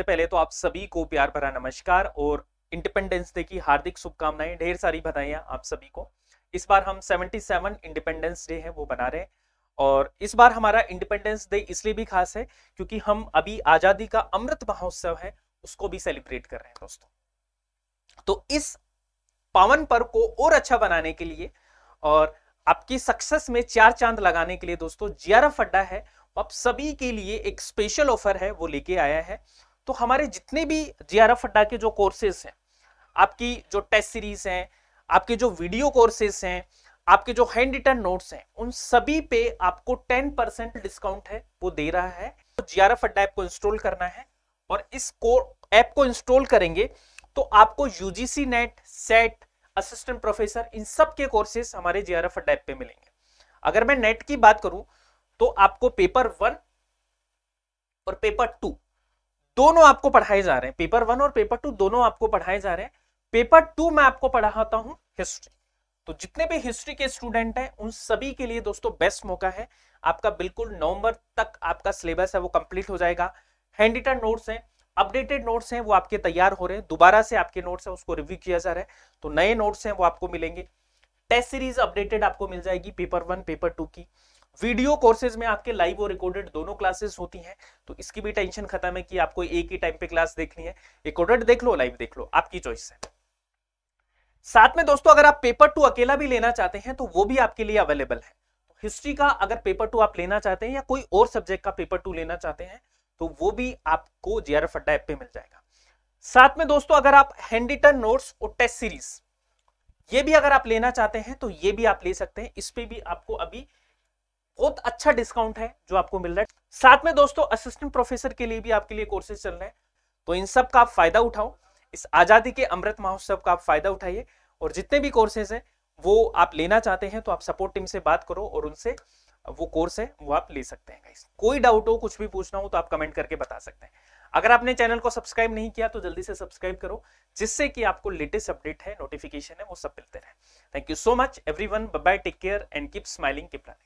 सबसे पहले तो आप सभी को प्यार भरा नमस्कार और इंडिपेंडेंस डे की हार्दिक शुभकामनाएं ढेर सारी बधाइयां आप सभी को इस बार हम 77 इंडिपेंडेंस डे है वो बना रहे हैं और इस बार हमारा इंडिपेंडेंस डे इसलिए भी खास है क्योंकि हम अभी आजादी का अमृत महोत्सव है उसको भी सेलिब्रेट कर रहे हैं दोस्तों तो इस पावन पर्व को और अच्छा बनाने के लिए और आपकी सक्सेस में चार चांद लगाने के लिए दोस्तों जियारा फड्डा है आप सभी के लिए एक स्पेशल ऑफर है वो लेके आया है तो हमारे जितने भी जी आर एफ अड्डा के जो कोर्सेज हैं आपकी जो टेस्ट सीरीज हैं आपके जो वीडियो कोर्सेज हैं आपके जो हैंड रिटर्न नोट्स हैं उन सभी पे आपको 10 परसेंट डिस्काउंट है वो दे रहा है तो J R F Adda app को इंस्टॉल करना है और इस को ऐप को इंस्टॉल करेंगे तो आपको UGC NET SET assistant professor इन सब के कोर्सेज हमारे J R F Adda app पे मिलेंगे अगर मैं नेट की बात करूं तो आपको पेपर वन और पेपर टू दोनों आपको पढ़ाए जा रहे हैं पेपर वन और पेपर टू दोनों आपको पढ़ाए जा रहे हैं पेपर टू में आपको पढ़ाता हूं हिस्ट्री तो जितने भी हिस्ट्री के स्टूडेंट हैं उन सभी के लिए दोस्तों बेस्ट मौका है आपका बिल्कुल नवंबर तक आपका सिलेबस है वो कंप्लीट हो जाएगा हैंड रिटर्न नोट्स हैं अपडेटेड नोट्स हैं वो आपके तैयार हो रहे हैं दोबारा से आपके नोट्स हैं उसको रिव्यू किया जा रहा है तो नए नोट्स हैं वो आपको मिलेंगे टेस्ट सीरीज अपडेटेड आपको मिल जाएगी पेपर वन पेपर टू की वीडियो कोर्सेज में आपके लाइव और रिकॉर्डेड दोनों क्लासेस होती हैं तो इसकी भी टेंशन खत्म है कि आपको एक ही टाइम पे क्लास देखनी है रिकॉर्डेड देख लो लाइव देख लो आपकी चॉइस है साथ में दोस्तों अगर आप पेपर टू अकेला भी लेना चाहते हैं तो वो भी आपके लिए अवेलेबल है हिस्ट्री तो का अगर पेपर टू आप लेना चाहते हैं या कोई और सब्जेक्ट का पेपर टू लेना चाहते हैं तो वो भी आपको जीआरएफ अड्डा ऐप पे मिल जाएगा साथ में दोस्तों अगर आप हैंडिटन नोट्स और टेस्ट सीरीज ये भी अगर आप लेना चाहते हैं तो ये भी आप ले सकते हैं इस पे भी आपको अभी बहुत अच्छा डिस्काउंट है जो आपको मिल रहा है साथ में दोस्तों असिस्टेंट प्रोफेसर के लिए भी आपके लिए कोर्सेज चल रहे हैं तो इन सब का आप फायदा उठाओ इस आजादी के अमृत महोत्सव का आप फायदा उठाइए और जितने भी कोर्सेज हैं वो आप लेना चाहते हैं तो आप सपोर्ट टीम से बात करो और उनसे वो कोर्स है वो आप ले सकते हैं गाइस कोई डाउट हो कुछ भी पूछना हो तो आप कमेंट करके बता सकते हैं अगर आपने चैनल को सब्सक्राइब नहीं किया तो जल्दी से सब्सक्राइब करो जिससे कि आपको लेटेस्ट अपडेट है नोटिफिकेशन है वो सब मिलते रहे thank you so much everyone bye take care and keep smiling keep running